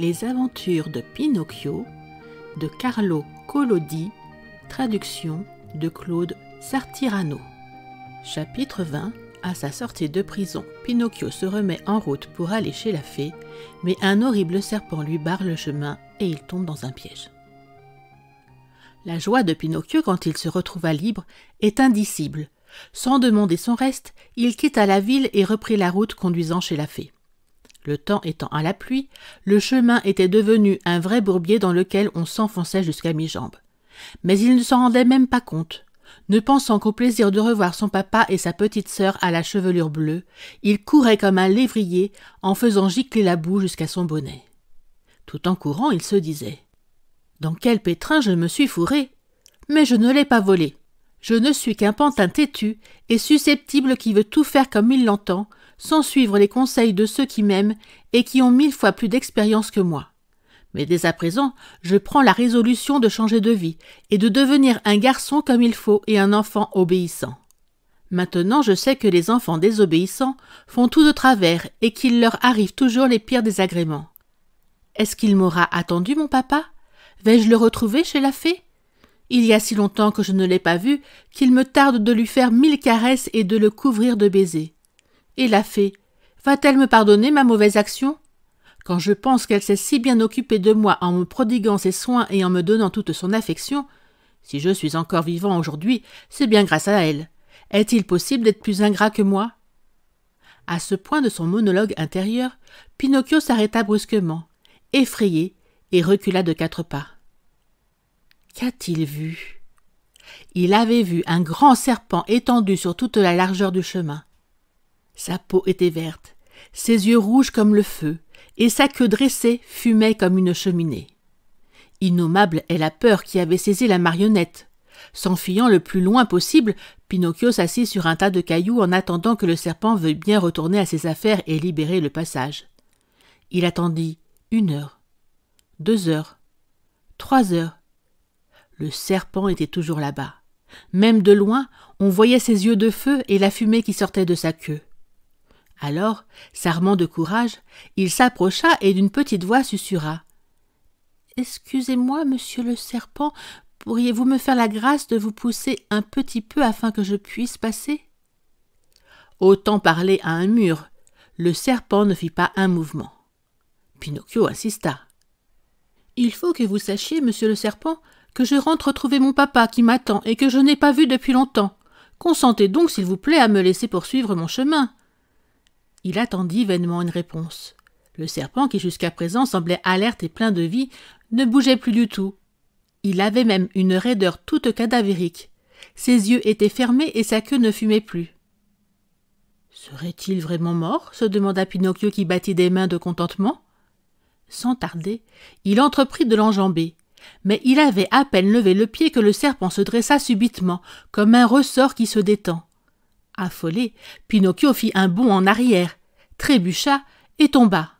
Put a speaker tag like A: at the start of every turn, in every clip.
A: Les aventures de Pinocchio de Carlo Collodi, traduction de Claude Sartirano. Chapitre 20 À sa sortie de prison, Pinocchio se remet en route pour aller chez la fée, mais un horrible serpent lui barre le chemin et il tombe dans un piège. La joie de Pinocchio quand il se retrouva libre est indicible. Sans demander son reste, il quitta la ville et reprit la route conduisant chez la fée. Le temps étant à la pluie, le chemin était devenu un vrai bourbier dans lequel on s'enfonçait jusqu'à mi-jambe. Mais il ne s'en rendait même pas compte. Ne pensant qu'au plaisir de revoir son papa et sa petite sœur à la chevelure bleue, il courait comme un lévrier en faisant gicler la boue jusqu'à son bonnet. Tout en courant, il se disait Dans quel pétrin je me suis fourré Mais je ne l'ai pas volé. Je ne suis qu'un pantin têtu et susceptible qui veut tout faire comme il l'entend, sans suivre les conseils de ceux qui m'aiment et qui ont mille fois plus d'expérience que moi. Mais dès à présent, je prends la résolution de changer de vie et de devenir un garçon comme il faut et un enfant obéissant. Maintenant, je sais que les enfants désobéissants font tout de travers et qu'il leur arrive toujours les pires désagréments. Est-ce qu'il m'aura attendu, mon papa Vais-je le retrouver chez la fée Il y a si longtemps que je ne l'ai pas vu qu'il me tarde de lui faire mille caresses et de le couvrir de baisers. Et la fée, va-t-elle me pardonner ma mauvaise action Quand je pense qu'elle s'est si bien occupée de moi en me prodiguant ses soins et en me donnant toute son affection, si je suis encore vivant aujourd'hui, c'est bien grâce à elle. Est-il possible d'être plus ingrat que moi À ce point de son monologue intérieur, Pinocchio s'arrêta brusquement, effrayé, et recula de quatre pas. Qu'a-t-il vu Il avait vu un grand serpent étendu sur toute la largeur du chemin. Sa peau était verte, ses yeux rouges comme le feu, et sa queue dressée fumait comme une cheminée. Innommable est la peur qui avait saisi la marionnette. S'enfuyant le plus loin possible, Pinocchio s'assit sur un tas de cailloux en attendant que le serpent veuille bien retourner à ses affaires et libérer le passage. Il attendit une heure, deux heures, trois heures. Le serpent était toujours là-bas. Même de loin, on voyait ses yeux de feu et la fumée qui sortait de sa queue. Alors, s'armant de courage, il s'approcha et d'une petite voix susurra. Excusez-moi, monsieur le serpent, pourriez-vous me faire la grâce de vous pousser un petit peu afin que je puisse passer Autant parler à un mur. Le serpent ne fit pas un mouvement. Pinocchio insista. Il faut que vous sachiez, monsieur le serpent, que je rentre trouver mon papa qui m'attend et que je n'ai pas vu depuis longtemps. Consentez donc, s'il vous plaît, à me laisser poursuivre mon chemin. Il attendit vainement une réponse. Le serpent, qui jusqu'à présent semblait alerte et plein de vie, ne bougeait plus du tout. Il avait même une raideur toute cadavérique. Ses yeux étaient fermés et sa queue ne fumait plus. Serait-il vraiment mort se demanda Pinocchio qui battit des mains de contentement. Sans tarder, il entreprit de l'enjamber. Mais il avait à peine levé le pied que le serpent se dressa subitement, comme un ressort qui se détend. Affolé, Pinocchio fit un bond en arrière, trébucha et tomba.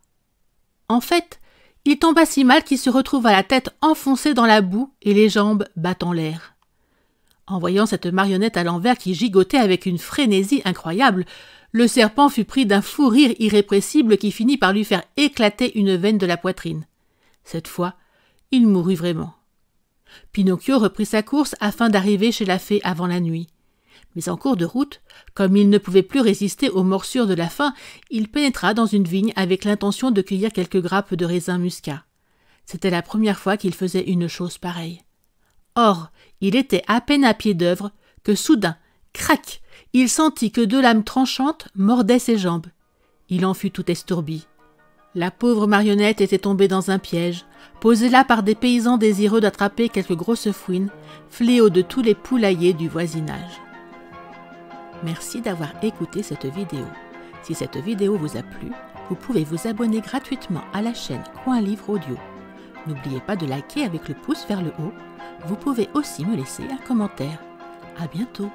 A: En fait, il tomba si mal qu'il se retrouva la tête enfoncée dans la boue et les jambes battant l'air. En voyant cette marionnette à l'envers qui gigotait avec une frénésie incroyable, le serpent fut pris d'un fou rire irrépressible qui finit par lui faire éclater une veine de la poitrine. Cette fois, il mourut vraiment. Pinocchio reprit sa course afin d'arriver chez la fée avant la nuit. Mais en cours de route, comme il ne pouvait plus résister aux morsures de la faim, il pénétra dans une vigne avec l'intention de cueillir quelques grappes de raisin muscat. C'était la première fois qu'il faisait une chose pareille. Or, il était à peine à pied d'œuvre que soudain, crac, il sentit que deux lames tranchantes mordaient ses jambes. Il en fut tout estourbi. La pauvre marionnette était tombée dans un piège, posée là par des paysans désireux d'attraper quelques grosses fouines, fléau de tous les poulaillers du voisinage. Merci d'avoir écouté cette vidéo. Si cette vidéo vous a plu, vous pouvez vous abonner gratuitement à la chaîne Coin Livre Audio. N'oubliez pas de liker avec le pouce vers le haut. Vous pouvez aussi me laisser un commentaire. À bientôt